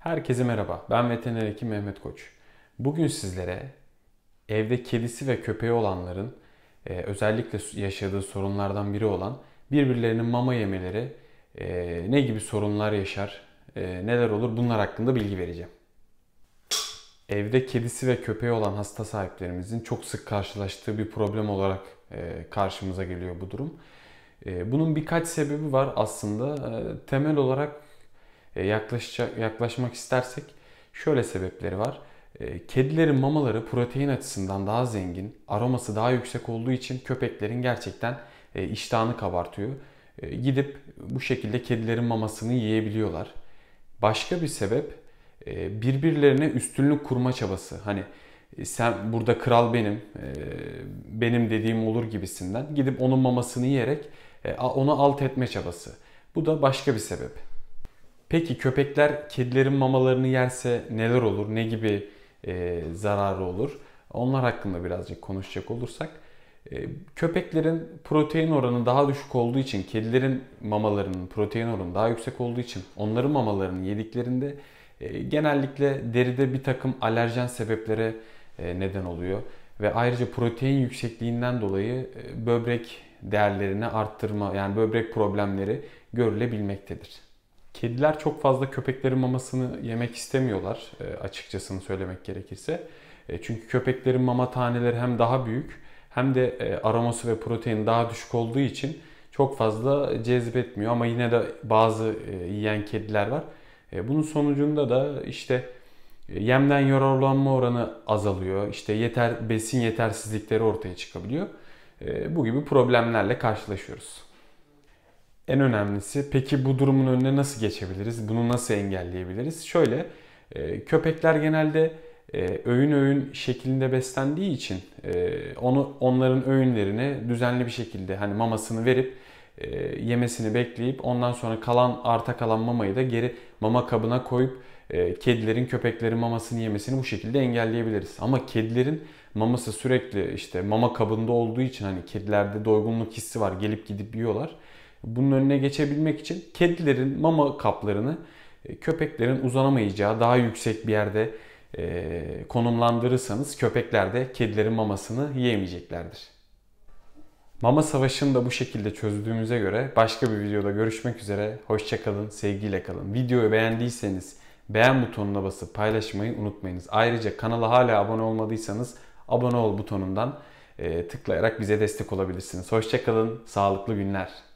Herkese merhaba. Ben veteriner hekim Mehmet Koç. Bugün sizlere evde kedisi ve köpeği olanların e, özellikle yaşadığı sorunlardan biri olan birbirlerinin mama yemeleri e, ne gibi sorunlar yaşar, e, neler olur bunlar hakkında bilgi vereceğim. Evde kedisi ve köpeği olan hasta sahiplerimizin çok sık karşılaştığı bir problem olarak e, karşımıza geliyor bu durum. E, bunun birkaç sebebi var aslında. E, temel olarak e, yaklaşmak istersek şöyle sebepleri var. E, kedilerin mamaları protein açısından daha zengin, aroması daha yüksek olduğu için köpeklerin gerçekten e, iştahını kabartıyor. Gidip bu şekilde kedilerin mamasını yiyebiliyorlar. Başka bir sebep birbirlerine üstünlük kurma çabası. Hani sen burada kral benim, benim dediğim olur gibisinden gidip onun mamasını yiyerek onu alt etme çabası. Bu da başka bir sebep. Peki köpekler kedilerin mamalarını yerse neler olur? Ne gibi e, zararı olur? Onlar hakkında birazcık konuşacak olursak. E, köpeklerin protein oranı daha düşük olduğu için, kedilerin mamalarının protein oranı daha yüksek olduğu için onların mamalarını yediklerinde e, genellikle deride bir takım alerjen sebeplere e, neden oluyor. Ve ayrıca protein yüksekliğinden dolayı e, böbrek değerlerini arttırma yani böbrek problemleri görülebilmektedir. Kediler çok fazla köpeklerin mamasını yemek istemiyorlar e, açıkçasını söylemek gerekirse. E, çünkü köpeklerin mama taneleri hem daha büyük hem de e, aroması ve protein daha düşük olduğu için çok fazla cezbetmiyor. Ama yine de bazı yiyen kediler var. Bunun sonucunda da işte yemden yararlanma oranı azalıyor. İşte yeter besin yetersizlikleri ortaya çıkabiliyor. Bu gibi problemlerle karşılaşıyoruz en önemlisi peki bu durumun önüne nasıl geçebiliriz? Bunu nasıl engelleyebiliriz? Şöyle e, köpekler genelde e, öğün öğün şeklinde beslendiği için e, onu onların öğünlerini düzenli bir şekilde hani mamasını verip yemesini bekleyip ondan sonra kalan arta kalan mamayı da geri mama kabına koyup kedilerin köpeklerin mamasını yemesini bu şekilde engelleyebiliriz. Ama kedilerin maması sürekli işte mama kabında olduğu için hani kedilerde doygunluk hissi var gelip gidip yiyorlar. Bunun önüne geçebilmek için kedilerin mama kaplarını e, köpeklerin uzanamayacağı daha yüksek bir yerde e, konumlandırırsanız köpekler de kedilerin mamasını yiyemeyeceklerdir. Mama savaşını da bu şekilde çözdüğümüze göre başka bir videoda görüşmek üzere. Hoşçakalın, sevgiyle kalın. Videoyu beğendiyseniz beğen butonuna basıp paylaşmayı unutmayınız. Ayrıca kanala hala abone olmadıysanız abone ol butonundan e, tıklayarak bize destek olabilirsiniz. Hoşçakalın, sağlıklı günler.